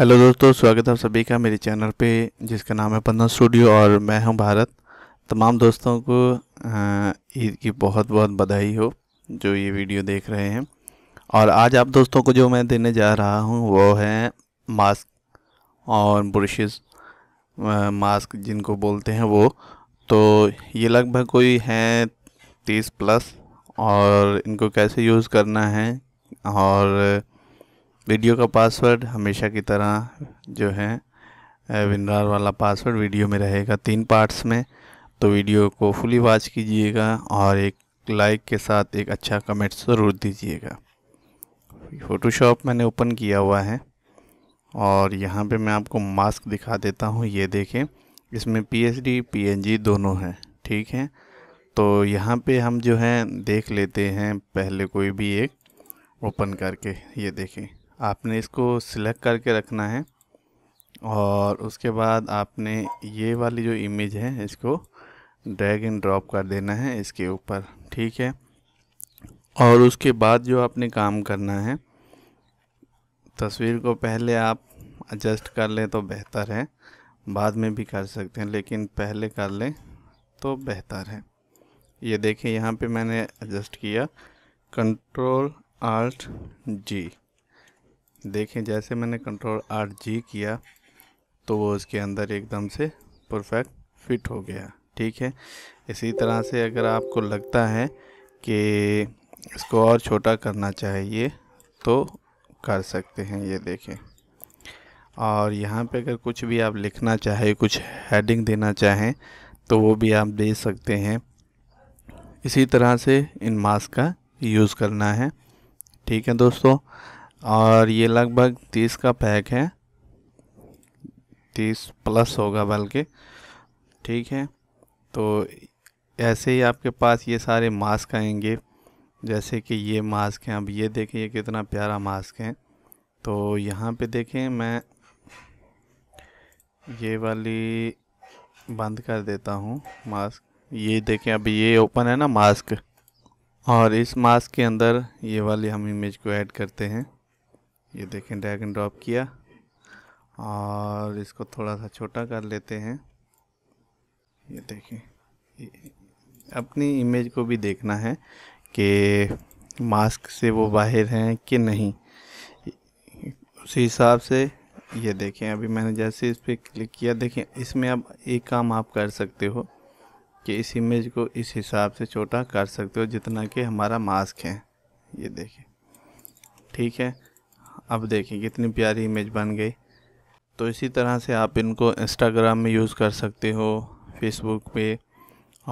hello दोस्तों स्वागत है आप सभी का मेरे चैनल पे जिसका नाम है पन्ना स्टूडियो और मैं हूं भारत तमाम दोस्तों को ईद की बहुत बहुत बधाई हो जो ये वीडियो देख रहे हैं और आज आप दोस्तों को जो मैं देने जा रहा हूं वो है मास्क और ब्रशेस मास्क जिनको बोलते हैं वो तो ये लगभग कोई हैं तीस प्लस और इनको कैसे यूज़ करना है और वीडियो का पासवर्ड हमेशा की तरह जो है विनरार वाला पासवर्ड वीडियो में रहेगा तीन पार्ट्स में तो वीडियो को फुली वॉच कीजिएगा और एक लाइक के साथ एक अच्छा कमेंट ज़रूर दीजिएगा फ़ोटोशॉप मैंने ओपन किया हुआ है और यहाँ पे मैं आपको मास्क दिखा देता हूँ ये देखें इसमें पी एच दोनों हैं ठीक है तो यहाँ पे हम जो है देख लेते हैं पहले कोई भी एक ओपन करके ये देखें आपने इसको सिलेक्ट करके रखना है और उसके बाद आपने ये वाली जो इमेज है इसको ड्रैग एंड ड्रॉप कर देना है इसके ऊपर ठीक है और उसके बाद जो आपने काम करना है तस्वीर को पहले आप एडजस्ट कर लें तो बेहतर है बाद में भी कर सकते हैं लेकिन पहले कर लें तो बेहतर है ये देखें यहाँ पे मैंने एडजस्ट किया कंट्रोल आल्ट जी देखें जैसे मैंने कंट्रोल आर जी किया तो वो उसके अंदर एकदम से परफेक्ट फिट हो गया ठीक है इसी तरह से अगर आपको लगता है कि इसको और छोटा करना चाहिए तो कर सकते हैं ये देखें और यहाँ पे अगर कुछ भी आप लिखना चाहें कुछ हेडिंग देना चाहें तो वो भी आप दे सकते हैं इसी तरह से इन मास्क का यूज़ करना है ठीक है दोस्तों और ये लगभग तीस का पैक है तीस प्लस होगा बल्कि ठीक है तो ऐसे ही आपके पास ये सारे मास्क आएंगे जैसे कि ये मास्क हैं अब ये देखें ये कितना प्यारा मास्क है तो यहाँ पे देखें मैं ये वाली बंद कर देता हूँ मास्क ये देखें अभी ये ओपन है ना मास्क और इस मास्क के अंदर ये वाली हम इमेज को ऐड करते हैं ये देखें ड्रैग एंड ड्रॉप किया और इसको थोड़ा सा छोटा कर लेते हैं ये देखें अपनी इमेज को भी देखना है कि मास्क से वो बाहर हैं कि नहीं उसी हिसाब से ये देखें अभी मैंने जैसे इस पर क्लिक किया देखें इसमें अब एक काम आप कर सकते हो कि इस इमेज को इस हिसाब से छोटा कर सकते हो जितना कि हमारा मास्क है ये देखें ठीक है अब देखिए कितनी प्यारी इमेज बन गई तो इसी तरह से आप इनको इंस्टाग्राम में यूज़ कर सकते हो फेसबुक पे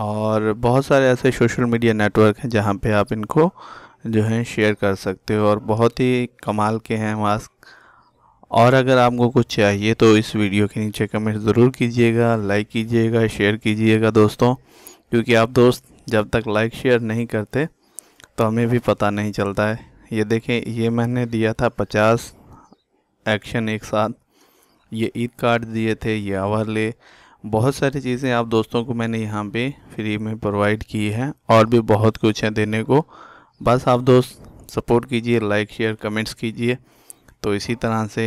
और बहुत सारे ऐसे सोशल मीडिया नेटवर्क हैं जहाँ पे आप इनको जो है शेयर कर सकते हो और बहुत ही कमाल के हैं मास्क और अगर आपको कुछ चाहिए तो इस वीडियो के नीचे कमेंट ज़रूर कीजिएगा लाइक कीजिएगा शेयर कीजिएगा दोस्तों क्योंकि आप दोस्त जब तक लाइक शेयर नहीं करते तो हमें भी पता नहीं चलता है ये देखें ये मैंने दिया था पचास एक्शन एक साथ ये ईद कार्ड दिए थे ये आवाले बहुत सारी चीज़ें आप दोस्तों को मैंने यहाँ पे फ्री में प्रोवाइड की है और भी बहुत कुछ है देने को बस आप दोस्त सपोर्ट कीजिए लाइक शेयर कमेंट्स कीजिए तो इसी तरह से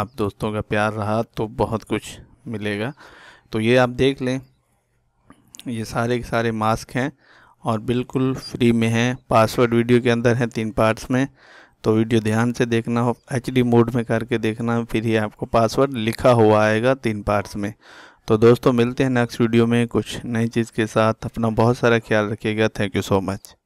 आप दोस्तों का प्यार रहा तो बहुत कुछ मिलेगा तो ये आप देख लें ये सारे के सारे मास्क हैं और बिल्कुल फ्री में है पासवर्ड वीडियो के अंदर है तीन पार्ट्स में तो वीडियो ध्यान से देखना हो एच मोड में करके देखना फिर ही आपको पासवर्ड लिखा हुआ आएगा तीन पार्ट्स में तो दोस्तों मिलते हैं नेक्स्ट वीडियो में कुछ नई चीज़ के साथ अपना बहुत सारा ख्याल रखिएगा थैंक यू सो मच